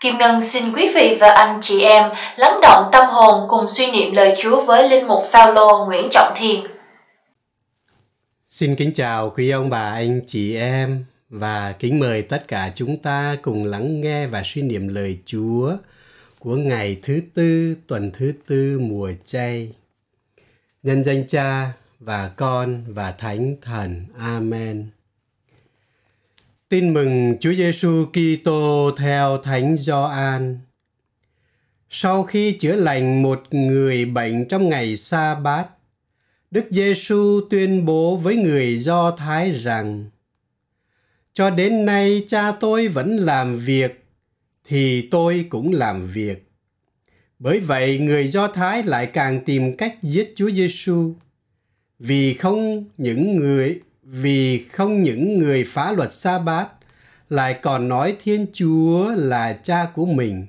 Kim Ngân xin quý vị và anh chị em lắng động tâm hồn cùng suy niệm lời Chúa với Linh Mục Phaolô Nguyễn Trọng Thiền. Xin kính chào quý ông bà, anh chị em và kính mời tất cả chúng ta cùng lắng nghe và suy niệm lời Chúa của ngày thứ tư, tuần thứ tư mùa chay. Nhân danh Cha và Con và Thánh Thần. Amen. Tin mừng Chúa Giêsu Kitô theo Thánh Gioan. Sau khi chữa lành một người bệnh trong ngày sa bát, Đức Giêsu tuyên bố với người Do Thái rằng: Cho đến nay cha tôi vẫn làm việc thì tôi cũng làm việc. Bởi vậy người Do Thái lại càng tìm cách giết Chúa Giêsu vì không những người vì không những người phá luật sa bát lại còn nói thiên chúa là cha của mình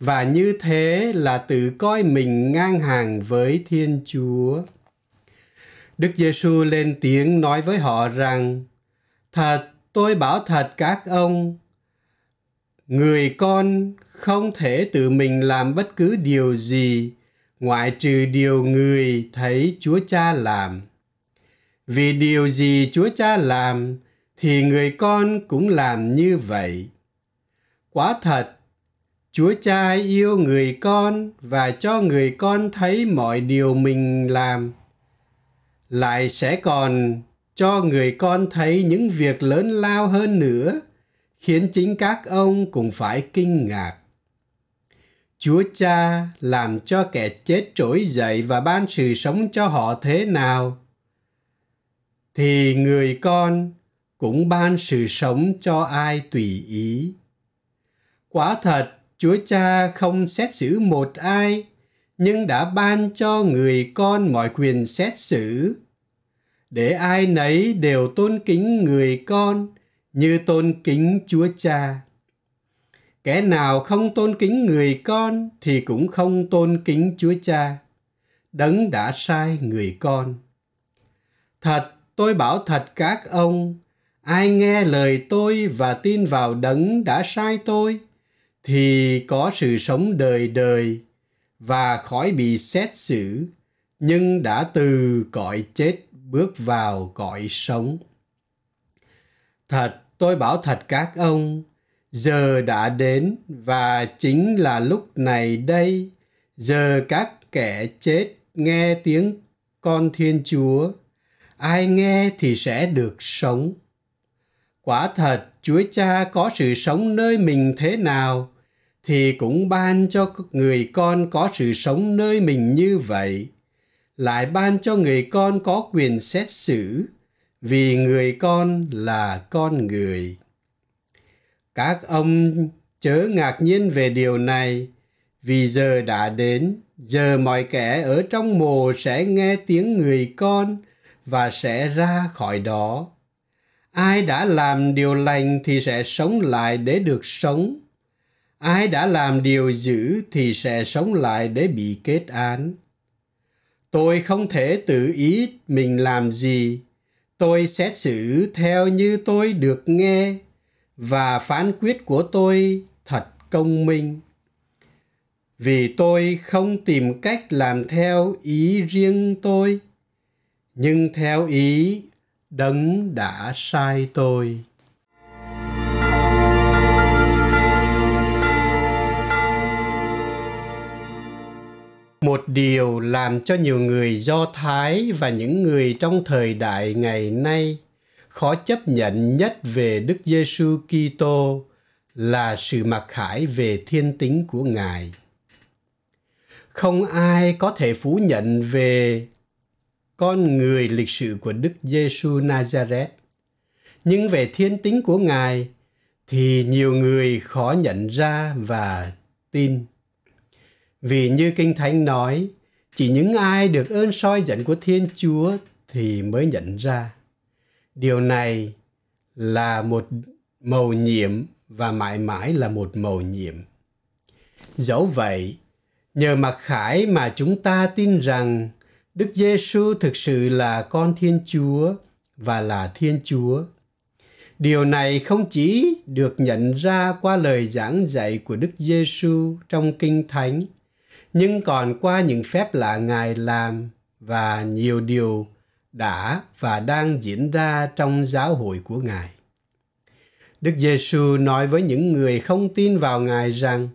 và như thế là tự coi mình ngang hàng với thiên chúa đức giê giêsu lên tiếng nói với họ rằng thật tôi bảo thật các ông người con không thể tự mình làm bất cứ điều gì ngoại trừ điều người thấy chúa cha làm vì điều gì Chúa Cha làm thì người con cũng làm như vậy. Quá thật, Chúa Cha yêu người con và cho người con thấy mọi điều mình làm. Lại sẽ còn cho người con thấy những việc lớn lao hơn nữa, khiến chính các ông cũng phải kinh ngạc. Chúa Cha làm cho kẻ chết trỗi dậy và ban sự sống cho họ thế nào – thì người con cũng ban sự sống cho ai tùy ý. Quả thật, Chúa Cha không xét xử một ai, nhưng đã ban cho người con mọi quyền xét xử. Để ai nấy đều tôn kính người con như tôn kính Chúa Cha. Kẻ nào không tôn kính người con thì cũng không tôn kính Chúa Cha. Đấng đã sai người con. Thật Tôi bảo thật các ông, ai nghe lời tôi và tin vào đấng đã sai tôi, thì có sự sống đời đời và khỏi bị xét xử, nhưng đã từ cõi chết bước vào cõi sống. Thật, tôi bảo thật các ông, giờ đã đến và chính là lúc này đây, giờ các kẻ chết nghe tiếng con Thiên Chúa ai nghe thì sẽ được sống. Quả thật, Chúa Cha có sự sống nơi mình thế nào, thì cũng ban cho người con có sự sống nơi mình như vậy. Lại ban cho người con có quyền xét xử, vì người con là con người. Các ông chớ ngạc nhiên về điều này, vì giờ đã đến, giờ mọi kẻ ở trong mồ sẽ nghe tiếng người con – và sẽ ra khỏi đó. Ai đã làm điều lành thì sẽ sống lại để được sống. Ai đã làm điều dữ thì sẽ sống lại để bị kết án. Tôi không thể tự ý mình làm gì. Tôi xét xử theo như tôi được nghe và phán quyết của tôi thật công minh. Vì tôi không tìm cách làm theo ý riêng tôi nhưng theo ý đấng đã sai tôi một điều làm cho nhiều người do thái và những người trong thời đại ngày nay khó chấp nhận nhất về đức giêsu kitô là sự mặc khải về thiên tính của ngài không ai có thể phủ nhận về con người lịch sử của Đức Giêsu Nazareth. Nhưng về thiên tính của Ngài thì nhiều người khó nhận ra và tin. Vì như Kinh Thánh nói, chỉ những ai được ơn soi dẫn của Thiên Chúa thì mới nhận ra. Điều này là một màu nhiệm và mãi mãi là một màu nhiệm. Dẫu vậy, nhờ mặc khải mà chúng ta tin rằng Đức Giêsu thực sự là con Thiên Chúa và là Thiên Chúa. Điều này không chỉ được nhận ra qua lời giảng dạy của Đức Giêsu trong Kinh Thánh, nhưng còn qua những phép lạ Ngài làm và nhiều điều đã và đang diễn ra trong giáo hội của Ngài. Đức Giêsu nói với những người không tin vào Ngài rằng: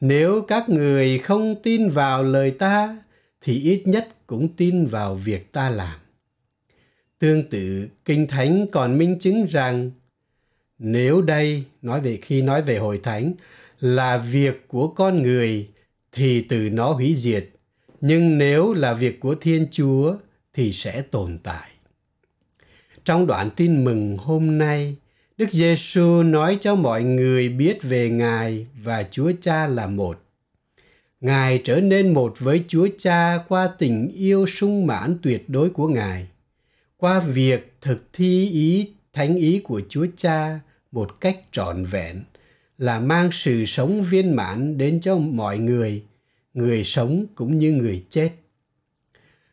Nếu các người không tin vào lời ta thì ít nhất cũng tin vào việc ta làm. Tương tự, Kinh Thánh còn minh chứng rằng nếu đây nói về khi nói về hội thánh là việc của con người thì từ nó hủy diệt, nhưng nếu là việc của Thiên Chúa thì sẽ tồn tại. Trong đoạn tin mừng hôm nay, Đức Giêsu nói cho mọi người biết về Ngài và Chúa Cha là một. Ngài trở nên một với Chúa Cha qua tình yêu sung mãn tuyệt đối của Ngài, qua việc thực thi ý thánh ý của Chúa Cha một cách trọn vẹn là mang sự sống viên mãn đến cho mọi người, người sống cũng như người chết.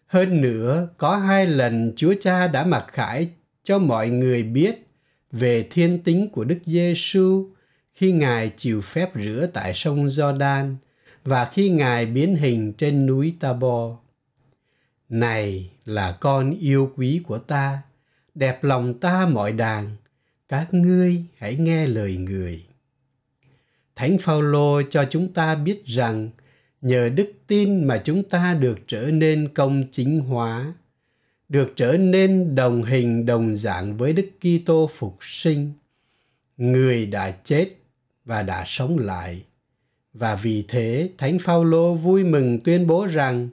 Hơn nữa, có hai lần Chúa Cha đã mặc khải cho mọi người biết về thiên tính của Đức Giêsu khi Ngài chịu phép rửa tại sông Giođan đan và khi Ngài biến hình trên núi Tabor. Này là con yêu quý của ta, đẹp lòng ta mọi đàn, các ngươi hãy nghe lời người. Thánh Phaolô cho chúng ta biết rằng nhờ đức tin mà chúng ta được trở nên công chính hóa, được trở nên đồng hình đồng dạng với Đức Kitô phục sinh, người đã chết và đã sống lại và vì thế, Thánh Phaolô vui mừng tuyên bố rằng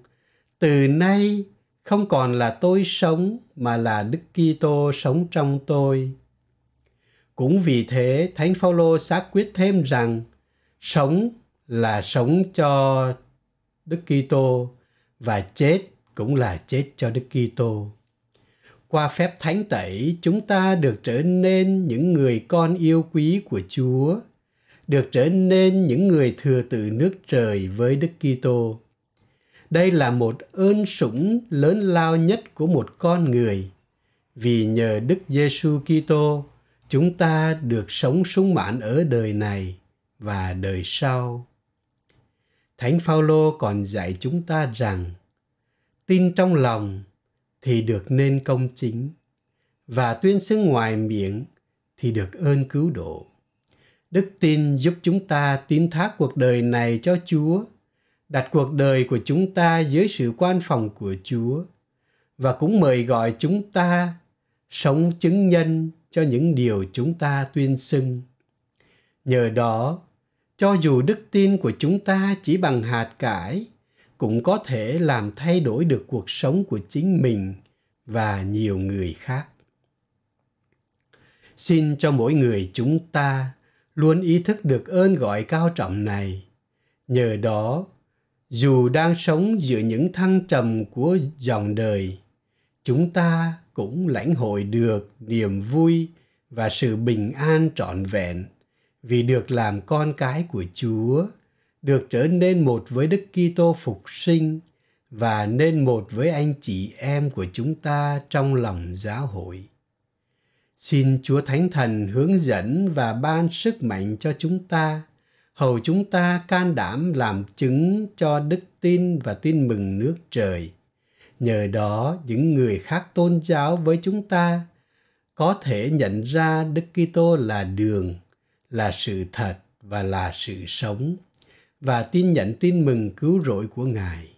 từ nay không còn là tôi sống mà là Đức Kitô sống trong tôi. Cũng vì thế, Thánh Phaolô xác quyết thêm rằng sống là sống cho Đức Kitô và chết cũng là chết cho Đức Kitô. Qua phép thánh tẩy, chúng ta được trở nên những người con yêu quý của Chúa được trở nên những người thừa tự nước trời với Đức Kitô. Đây là một ơn sủng lớn lao nhất của một con người, vì nhờ Đức Giêsu Kitô, chúng ta được sống sung mãn ở đời này và đời sau. Thánh Phaolô còn dạy chúng ta rằng tin trong lòng thì được nên công chính và tuyên xưng ngoài miệng thì được ơn cứu độ. Đức tin giúp chúng ta tín thác cuộc đời này cho Chúa, đặt cuộc đời của chúng ta dưới sự quan phòng của Chúa và cũng mời gọi chúng ta sống chứng nhân cho những điều chúng ta tuyên xưng. Nhờ đó, cho dù đức tin của chúng ta chỉ bằng hạt cải, cũng có thể làm thay đổi được cuộc sống của chính mình và nhiều người khác. Xin cho mỗi người chúng ta luôn ý thức được ơn gọi cao trọng này. Nhờ đó, dù đang sống giữa những thăng trầm của dòng đời, chúng ta cũng lãnh hội được niềm vui và sự bình an trọn vẹn vì được làm con cái của Chúa, được trở nên một với Đức Kitô phục sinh và nên một với anh chị em của chúng ta trong lòng giáo hội. Xin Chúa Thánh Thần hướng dẫn và ban sức mạnh cho chúng ta, hầu chúng ta can đảm làm chứng cho đức tin và tin mừng nước trời. Nhờ đó, những người khác tôn giáo với chúng ta có thể nhận ra Đức Kitô là đường, là sự thật và là sự sống và tin nhận tin mừng cứu rỗi của Ngài.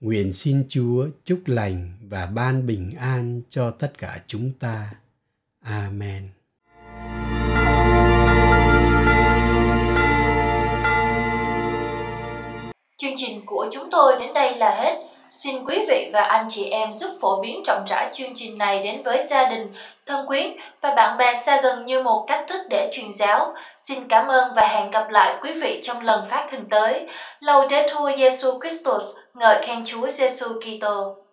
Nguyện xin Chúa chúc lành và ban bình an cho tất cả chúng ta. Amen. Chương trình của chúng tôi đến đây là hết. Xin quý vị và anh chị em giúp phổ biến rộng rãi chương trình này đến với gia đình, thân quyến và bạn bè xa gần như một cách thức để truyền giáo. Xin cảm ơn và hẹn gặp lại quý vị trong lần phát hình tới. thua Jesu Christus, ngợi khen Chúa Giêsu Kitô.